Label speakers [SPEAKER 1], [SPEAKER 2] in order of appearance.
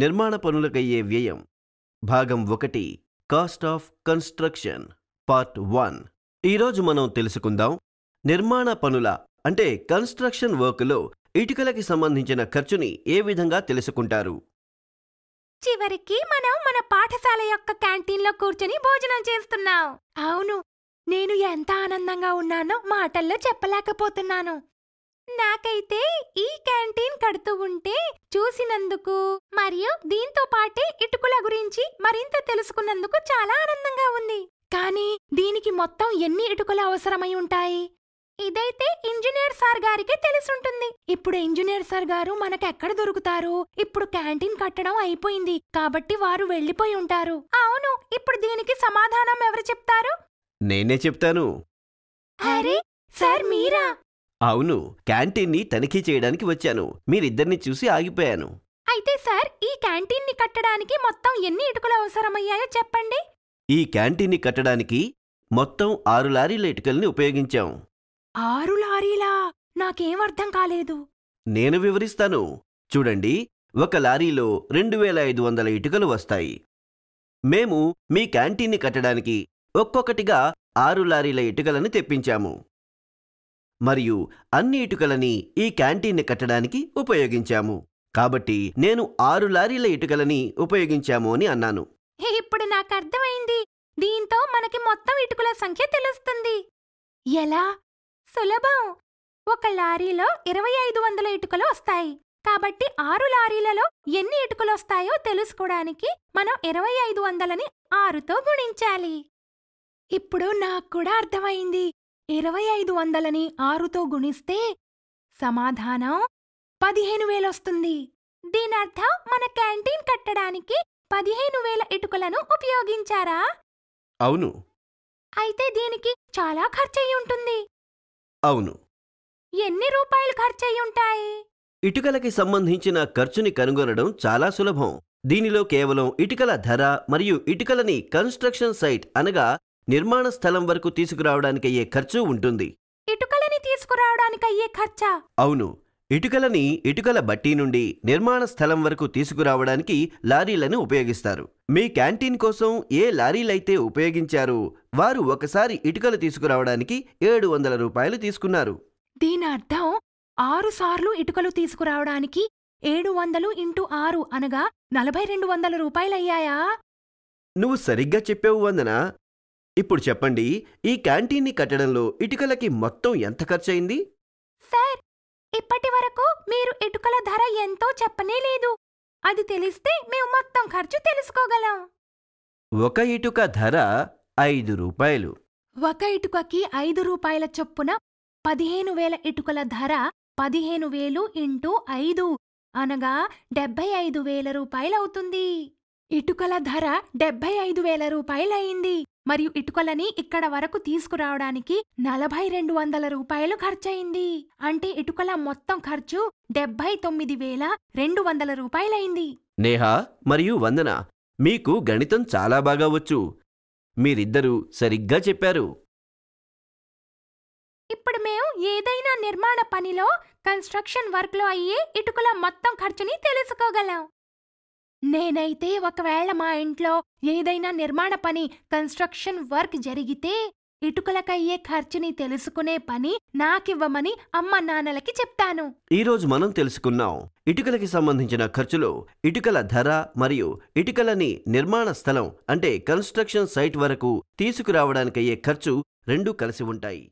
[SPEAKER 1] నిర్మాణ పనులకయ్యే వ్యయం భాగం ఒకటి cost of construction part one ఈరోజు మనం తెలుసుకుందాం నిర్మాణ పనుల అంటే కన్స్ట్రక్షన్ వర్క్లో ఇటుకలకి సంబంధించిన ఖర్చుని ఏ విధంగా తెలుసుకుంటారు
[SPEAKER 2] చివరికి మనం మన పాఠశాల యొక్క క్యాంటీన్లో కూర్చొని భోజనం చేస్తున్నాం అవును నేను ఎంత ఆనందంగా ఉన్నానో మాటల్లో చెప్పలేకపోతున్నాను నాకైతే ఈ క్యాంటీన్ కడుతూ ఉంటే చూసినందుకు మరియు దీంతో పాటే ఇటుకుల గురించి మరింత తెలుసుకున్నందుకు చాలా ఆనందంగా ఉంది కానీ దీనికి మొత్తం ఎన్ని ఇటుకలు అవసరమై ఉంటాయి ఇదైతే ఇంజనీర్ సార్ గారికి తెలుసుంటుంది ఇప్పుడు ఇంజనీర్ సార్ గారు మనకు ఎక్కడ దొరుకుతారు ఇప్పుడు క్యాంటీన్ కట్టడం అయిపోయింది కాబట్టి వారు వెళ్ళిపోయి ఉంటారు అవును ఇప్పుడు దీనికి సమాధానం ఎవరు చెప్తారు
[SPEAKER 1] నేనే చెప్తాను
[SPEAKER 2] అరే సార్ మీరా
[SPEAKER 1] అవును క్యాంటీన్ని తనిఖీ చేయడానికి వచ్చాను మీరిద్దరిని చూసి ఆగిపోయాను
[SPEAKER 2] అయితే సార్ ఈ క్యాంటీన్ని కట్టడానికి మొత్తం ఎన్ని ఇటుకలు అవసరమయ్యాయో చెప్పండి
[SPEAKER 1] ఈ క్యాంటీన్ని కట్టడానికి మొత్తం ఆరు లారీల ఇటుకల్ని ఉపయోగించాం
[SPEAKER 2] ఆరు లారీలా నాకేం కాలేదు
[SPEAKER 1] నేను వివరిస్తాను చూడండి ఒక లారీలో రెండు వేల ఐదు వందల ఇటుకలు వస్తాయి మేము మీ క్యాంటీన్ని కట్టడానికి ఒక్కొక్కటిగా ఆరు లారీల ఇటుకలను తెప్పించాము మరియు అన్ని ఇటుకలని ఈ క్యాంటీన్ని కట్టడానికి ఉపయోగించాము కాబట్టి నేను ఆరు లారీల ఇటుకలని ఉపయోగించాము అని అన్నాను
[SPEAKER 2] ఇప్పుడు నాకు అర్థమైంది దీంతో మనకి మొత్తం ఇటుకల సంఖ్య తెలుస్తుంది ఎలా సులభం ఒక లారీలో ఇరవై ఐదు వందల ఇటుకలు వస్తాయి కాబట్టి ఆరు లారీలలో ఎన్ని ఇటుకలు వస్తాయో తెలుసుకోవడానికి మనం ఇరవై ఐదు వందలని ఆరుతో గుణించాలి ఇప్పుడు నాకు కూడా అర్థమైంది ఇరవై ఐదు వందలని ఆరుతో గుణిస్తే సమాధానం పదిహేను వేలొస్తుంది దీనర్థం మన క్యాంటీన్ కట్టడానికి పదిహేను వేల ఇటుకలను ఉపయోగించారా అవును అయితే దీనికి చాలా ఖర్చయి ఉంటుంది అవును ఎన్ని రూపాయలు ఖర్చయి ఉంటాయి
[SPEAKER 1] ఇటుకలకి సంబంధించిన ఖర్చుని కనుగొనడం చాలా సులభం దీనిలో కేవలం ఇటుకల ధర మరియు ఇటుకలని కన్స్ట్రక్షన్ సైట్ అనగా నిర్మాణ స్థలం వరకు తీసుకురావడానికి అయ్యే ఖర్చు ఉంటుంది
[SPEAKER 2] ఇటుకలని తీసుకురావడానికి అయ్యే ఖర్చా
[SPEAKER 1] అవును ఇటుకలని ఇటుకల బట్టి నుండి నిర్మాణ స్థలం వరకు తీసుకురావడానికి లారీలను ఉపయోగిస్తారు మీ క్యాంటీన్ కోసం ఏ లారీలైతే ఉపయోగించారో వారు ఒకసారి ఇటుకలు తీసుకురావడానికి ఏడు వందల రూపాయలు తీసుకున్నారు
[SPEAKER 2] దీని అర్థం ఆరు సార్లు ఇటుకలు తీసుకురావడానికి ఏడు వందలు ఇంటూ ఆరు అనగా నలభై రెండు వందల రూపాయలయ్యాయా
[SPEAKER 1] నువ్వు సరిగ్గా చెప్పావు వందన ఇప్పుడు చెప్పండి ఈ క్యాంటీన్ని కట్టడంలో ఇటుకలకి మొత్తం ఎంత ఖర్చయింది
[SPEAKER 2] సార్ ఇప్పటి వరకు మీరు ఇటుకల ధర ఎంతో చెప్పనే లేదు అది తెలిస్తే మేము మొత్తం ఖర్చు తెలుసుకోగలం
[SPEAKER 1] ఒక ఇటుక ధర ఐదు రూపాయలు
[SPEAKER 2] ఒక ఇటుకకి ఐదు రూపాయల చొప్పున పదిహేను వేల ఇటుకల ధర పదిహేను వేలు ఇంటూ ఐదు అనగా డెబ్బై ఐదు వేల రూపాయలవుతుంది ఇటుకల ధర డెబ్బై ఐదు వేల రూపాయలయింది మరియు ఇటుకలని ఇక్కడ వరకు తీసుకురావడానికి నలభై రెండు వందల రూపాయలు ఖర్చయింది అంటే ఇటుకల మొత్తం ఖర్చు డెబ్బై తొమ్మిది వేల రెండు వందల రూపాయలైంది
[SPEAKER 1] నేహ మరియు వందన మీకు గణితం చాలా బాగా వచ్చు మీరిద్దరూ సరిగ్గా చెప్పారు
[SPEAKER 2] ఇప్పుడు మేము ఏదైనా నిర్మాణ పనిలో కన్స్ట్రక్షన్ వర్క్లో అయ్యే ఇటుకల మొత్తం ఖర్చుని తెలుసుకోగలం నేనైతే ఒకవేళ మా ఇంట్లో ఏదైనా నిర్మాణ పని కన్స్ట్రక్షన్ వర్క్ జరిగితే ఇటుకలకయ్యే ఖర్చుని తెలుసుకునే పని నాకివ్వమని అమ్మ నాన్నలకి చెప్తాను
[SPEAKER 1] ఈరోజు మనం తెలుసుకున్నాం ఇటుకలకి సంబంధించిన ఖర్చులు ఇటుకల ధర మరియు ఇటుకలని నిర్మాణ స్థలం అంటే కన్స్ట్రక్షన్ సైట్ వరకు తీసుకురావడానికయ్యే ఖర్చు రెండూ కలిసి ఉంటాయి